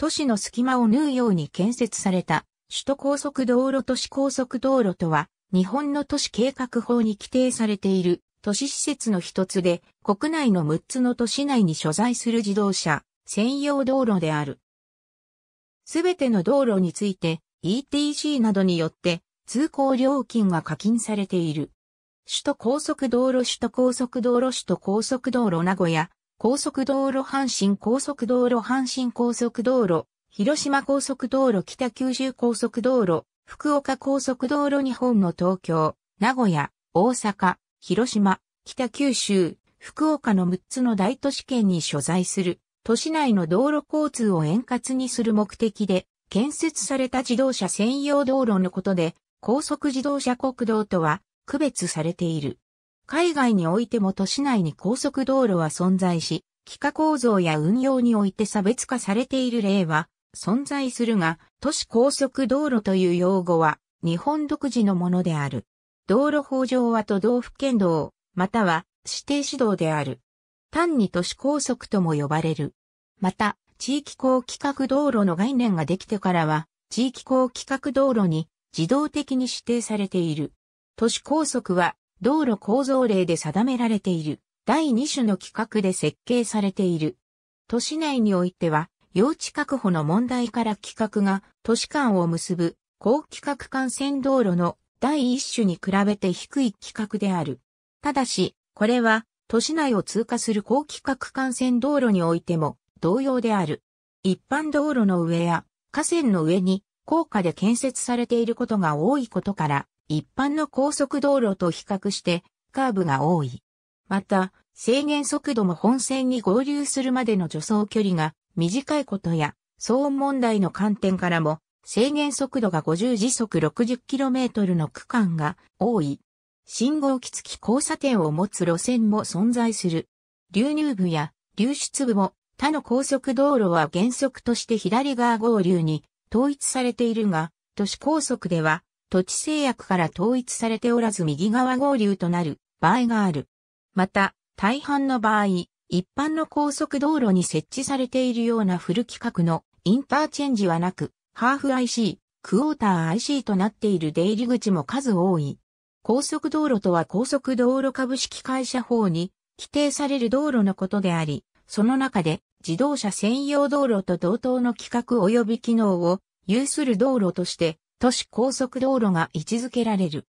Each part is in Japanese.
都市の隙間を縫うように建設された首都高速道路都市高速道路とは日本の都市計画法に規定されている都市施設の一つで国内の6つの都市内に所在する自動車専用道路である。すべての道路について ETC などによって通行料金が課金されている。首都高速道路首都高速道路首都高速道路名古屋高速道路阪神高速道路阪神高速道路、広島高速道路北九州高速道路、福岡高速道路日本の東京、名古屋、大阪、広島、北九州、福岡の6つの大都市圏に所在する、都市内の道路交通を円滑にする目的で、建設された自動車専用道路のことで、高速自動車国道とは区別されている。海外においても都市内に高速道路は存在し、幾何構造や運用において差別化されている例は存在するが、都市高速道路という用語は日本独自のものである。道路法上は都道府県道、または指定指導である。単に都市高速とも呼ばれる。また、地域高規格道路の概念ができてからは、地域高規格道路に自動的に指定されている。都市高速は道路構造例で定められている第2種の規格で設計されている。都市内においては、用地確保の問題から規格が都市間を結ぶ高規格幹線道路の第一種に比べて低い規格である。ただし、これは都市内を通過する高規格幹線道路においても同様である。一般道路の上や河川の上に高架で建設されていることが多いことから、一般の高速道路と比較してカーブが多い。また、制限速度も本線に合流するまでの助走距離が短いことや、騒音問題の観点からも、制限速度が50時速 60km の区間が多い。信号機付き交差点を持つ路線も存在する。流入部や流出部も他の高速道路は原則として左側合流に統一されているが、都市高速では土地制約から統一されておらず右側合流となる場合がある。また、大半の場合、一般の高速道路に設置されているようなフル規格のインターチェンジはなく、ハーフ IC、クォーター IC となっている出入り口も数多い。高速道路とは高速道路株式会社法に規定される道路のことであり、その中で自動車専用道路と同等の規格及び機能を有する道路として都市高速道路が位置づけられる。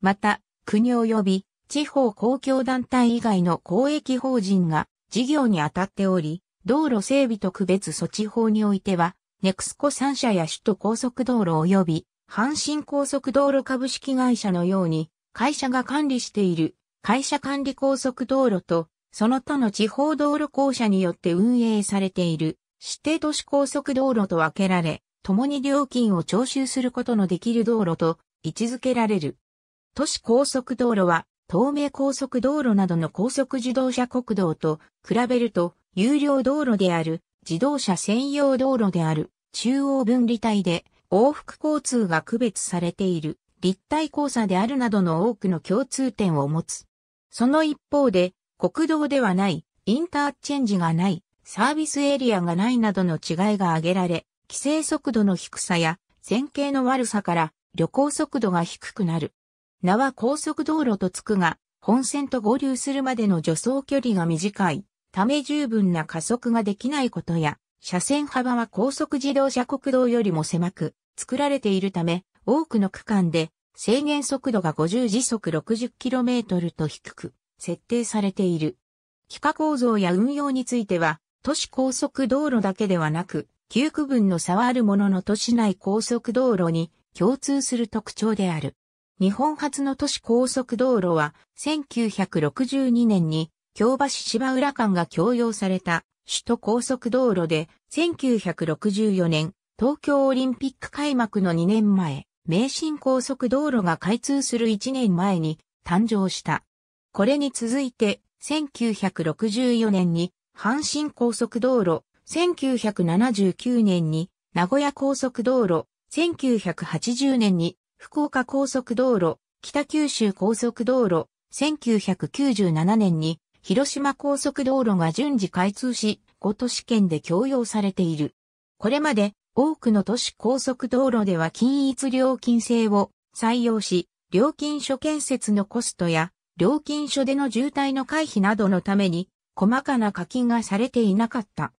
また、国及び地方公共団体以外の公益法人が事業に当たっており、道路整備特別措置法においては、ネクスコ3社や首都高速道路及び阪神高速道路株式会社のように、会社が管理している会社管理高速道路と、その他の地方道路公社によって運営されている指定都市高速道路と分けられ、共に料金を徴収することのできる道路と位置づけられる。都市高速道路は、東名高速道路などの高速自動車国道と比べると、有料道路である、自動車専用道路である、中央分離帯で、往復交通が区別されている、立体交差であるなどの多くの共通点を持つ。その一方で、国道ではない、インターチェンジがない、サービスエリアがないなどの違いが挙げられ、規制速度の低さや線形の悪さから旅行速度が低くなる。名は高速道路とつくが、本線と合流するまでの助走距離が短い、ため十分な加速ができないことや、車線幅は高速自動車国道よりも狭く、作られているため、多くの区間で制限速度が50時速 60km と低く、設定されている。幾下構造や運用については、都市高速道路だけではなく、9区分の差はあるものの都市内高速道路に共通する特徴である。日本初の都市高速道路は1962年に京橋芝浦間が共用された首都高速道路で1964年東京オリンピック開幕の2年前、名神高速道路が開通する1年前に誕生した。これに続いて1964年に阪神高速道路1979年に名古屋高速道路、1980年に福岡高速道路、北九州高速道路、1997年に広島高速道路が順次開通し、5都市圏で供用されている。これまで多くの都市高速道路では均一料金制を採用し、料金所建設のコストや料金所での渋滞の回避などのために細かな課金がされていなかった。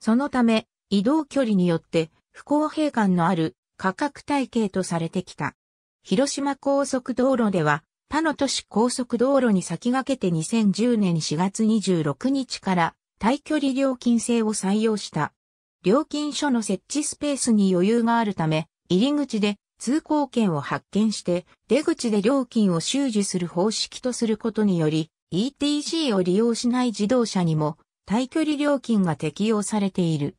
そのため、移動距離によって不公平感のある価格体系とされてきた。広島高速道路では、他の都市高速道路に先駆けて2010年4月26日から対距離料金制を採用した。料金所の設置スペースに余裕があるため、入り口で通行券を発見して、出口で料金を収受する方式とすることにより、ETC を利用しない自動車にも対距離料金が適用されている。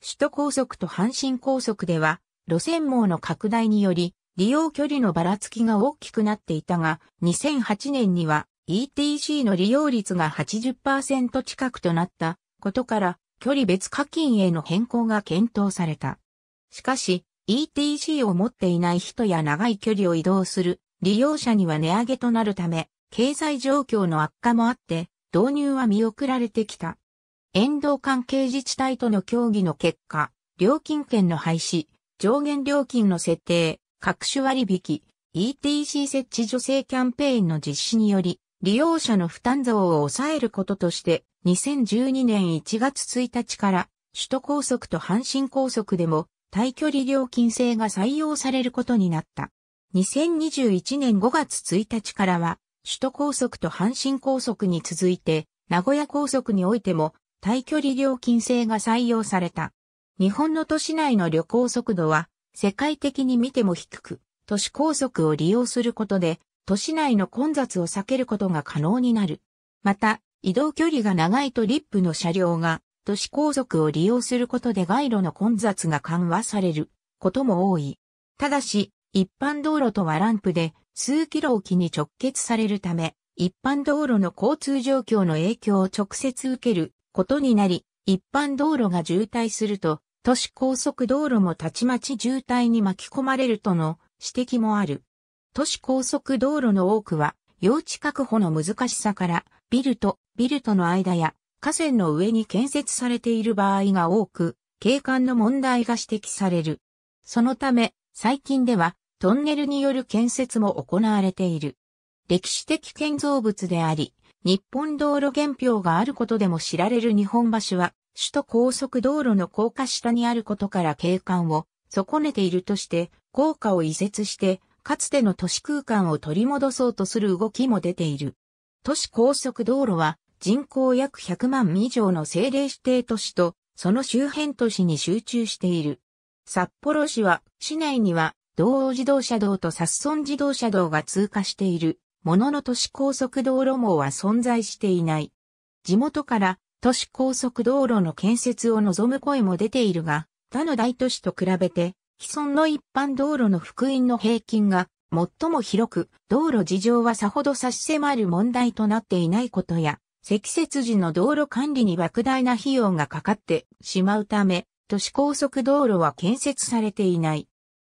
首都高速と阪神高速では、路線網の拡大により、利用距離のばらつきが大きくなっていたが、2008年には ETC の利用率が80%近くとなったことから、距離別課金への変更が検討された。しかし、ETC を持っていない人や長い距離を移動する利用者には値上げとなるため、経済状況の悪化もあって、導入は見送られてきた。沿道関係自治体との協議の結果、料金券の廃止、上限料金の設定、各種割引、ETC 設置助成キャンペーンの実施により、利用者の負担増を抑えることとして、2012年1月1日から首都高速と阪神高速でも対距離料金制が採用されることになった。2021年5月1日からは首都高速と阪神高速に続いて、名古屋高速においても、対距離料金制が採用された。日本の都市内の旅行速度は、世界的に見ても低く、都市高速を利用することで、都市内の混雑を避けることが可能になる。また、移動距離が長いとリップの車両が、都市高速を利用することで街路の混雑が緩和されることも多い。ただし、一般道路とはランプで数キロ沖に直結されるため、一般道路の交通状況の影響を直接受けることになり、一般道路が渋滞すると、都市高速道路もたちまち渋滞に巻き込まれるとの指摘もある。都市高速道路の多くは、用地確保の難しさから、ビルとビルとの間や河川の上に建設されている場合が多く、景観の問題が指摘される。そのため、最近ではトンネルによる建設も行われている。歴史的建造物であり、日本道路原票があることでも知られる日本橋は、首都高速道路の高架下にあることから景観を損ねているとして、高架を移設して、かつての都市空間を取り戻そうとする動きも出ている。都市高速道路は人口約100万以上の政令指定都市と、その周辺都市に集中している。札幌市は、市内には道央自動車道と札村自動車道が通過しているものの都市高速道路網は存在していない。地元から都市高速道路の建設を望む声も出ているが、他の大都市と比べて既存の一般道路の福音の平均が最も広く、道路事情はさほど差し迫る問題となっていないことや、積雪時の道路管理に莫大な費用がかかってしまうため、都市高速道路は建設されていない。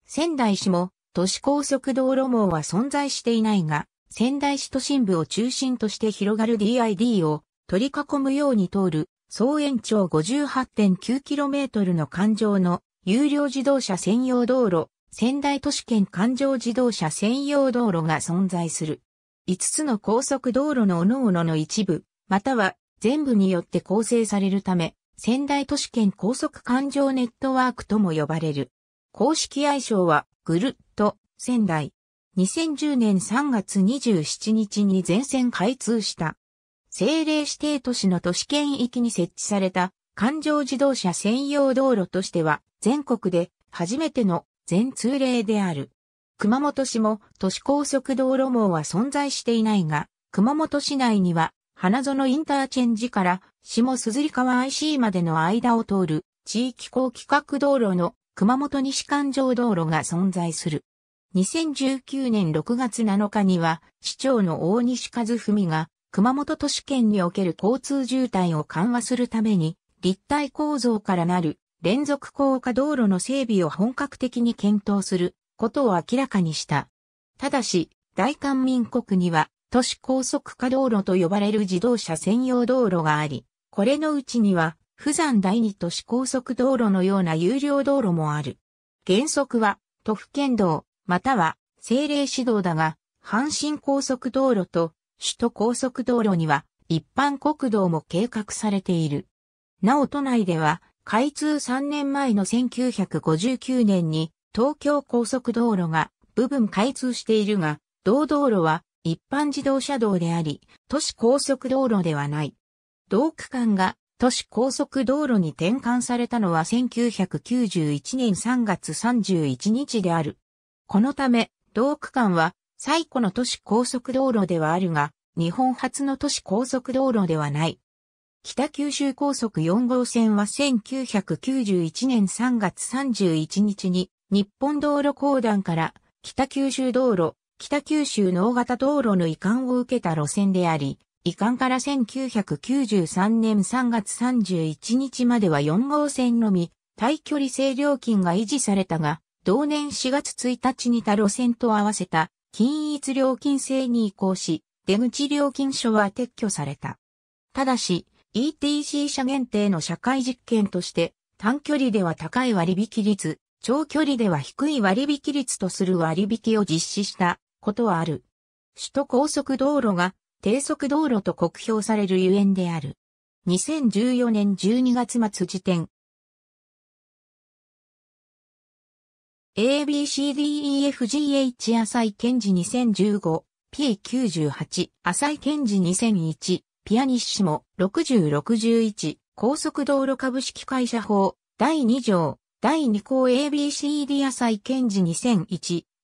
仙台市も都市高速道路網は存在していないが、仙台市都心部を中心として広がる DID を取り囲むように通る総延長 58.9km の環状の有料自動車専用道路、仙台都市圏環状自動車専用道路が存在する。5つの高速道路の各々の一部、または全部によって構成されるため、仙台都市圏高速環状ネットワークとも呼ばれる。公式愛称は、ぐるっと、仙台。2010年3月27日に全線開通した。政令指定都市の都市圏域に設置された環状自動車専用道路としては全国で初めての全通例である。熊本市も都市高速道路網は存在していないが、熊本市内には花園インターチェンジから下鈴川 IC までの間を通る地域高規格道路の熊本西環状道路が存在する。2019年6月7日には、市長の大西和文が、熊本都市圏における交通渋滞を緩和するために、立体構造からなる連続高架道路の整備を本格的に検討することを明らかにした。ただし、大韓民国には都市高速化道路と呼ばれる自動車専用道路があり、これのうちには富山第二都市高速道路のような有料道路もある。原則は、都府県道、または、政令指導だが、阪神高速道路と首都高速道路には一般国道も計画されている。なお都内では、開通3年前の1959年に東京高速道路が部分開通しているが、道道路は一般自動車道であり、都市高速道路ではない。同区間が都市高速道路に転換されたのは1991年3月31日である。このため、同区間は最古の都市高速道路ではあるが、日本初の都市高速道路ではない。北九州高速4号線は1991年3月31日に日本道路公団から北九州道路、北九州農型道路の移管を受けた路線であり、移管から1993年3月31日までは4号線のみ、対距離制料金が維持されたが、同年4月1日に他路線と合わせた均一料金制に移行し、出口料金所は撤去された。ただし、ETC 車限定の社会実験として、短距離では高い割引率、長距離では低い割引率とする割引を実施したことはある。首都高速道路が低速道路と酷評されるゆえんである。2014年12月末時点。ABCDEFGH 浅井健治 2015P98 浅井健治2001ピアニッシモ6061高速道路株式会社法第2条第2項 ABCD 浅井健治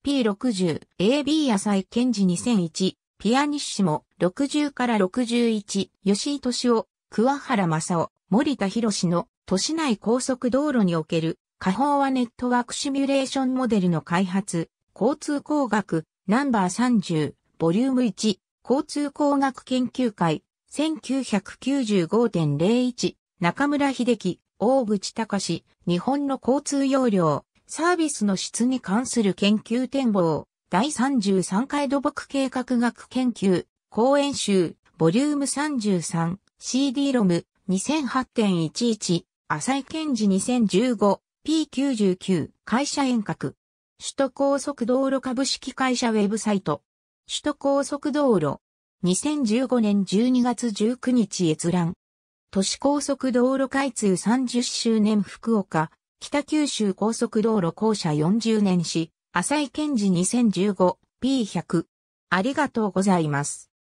2001P60AB 浅井健治2001ピアニッシモ、60から61、吉井敏夫、桑原正夫、森田博士の都市内高速道路における、下方はネットワークシミュレーションモデルの開発、交通工学、ナンバー30、ボリューム1、交通工学研究会、1995.01、中村秀樹、大口隆、日本の交通要領、サービスの質に関する研究展望、第33回土木計画学研究、講演集、ボリューム 33CD ロム2008.11、浅井健治 2015P99 会社遠隔。首都高速道路株式会社ウェブサイト。首都高速道路。2015年12月19日閲覧。都市高速道路開通30周年福岡、北九州高速道路公社40年史、浅井健二 2015P100。ありがとうございます。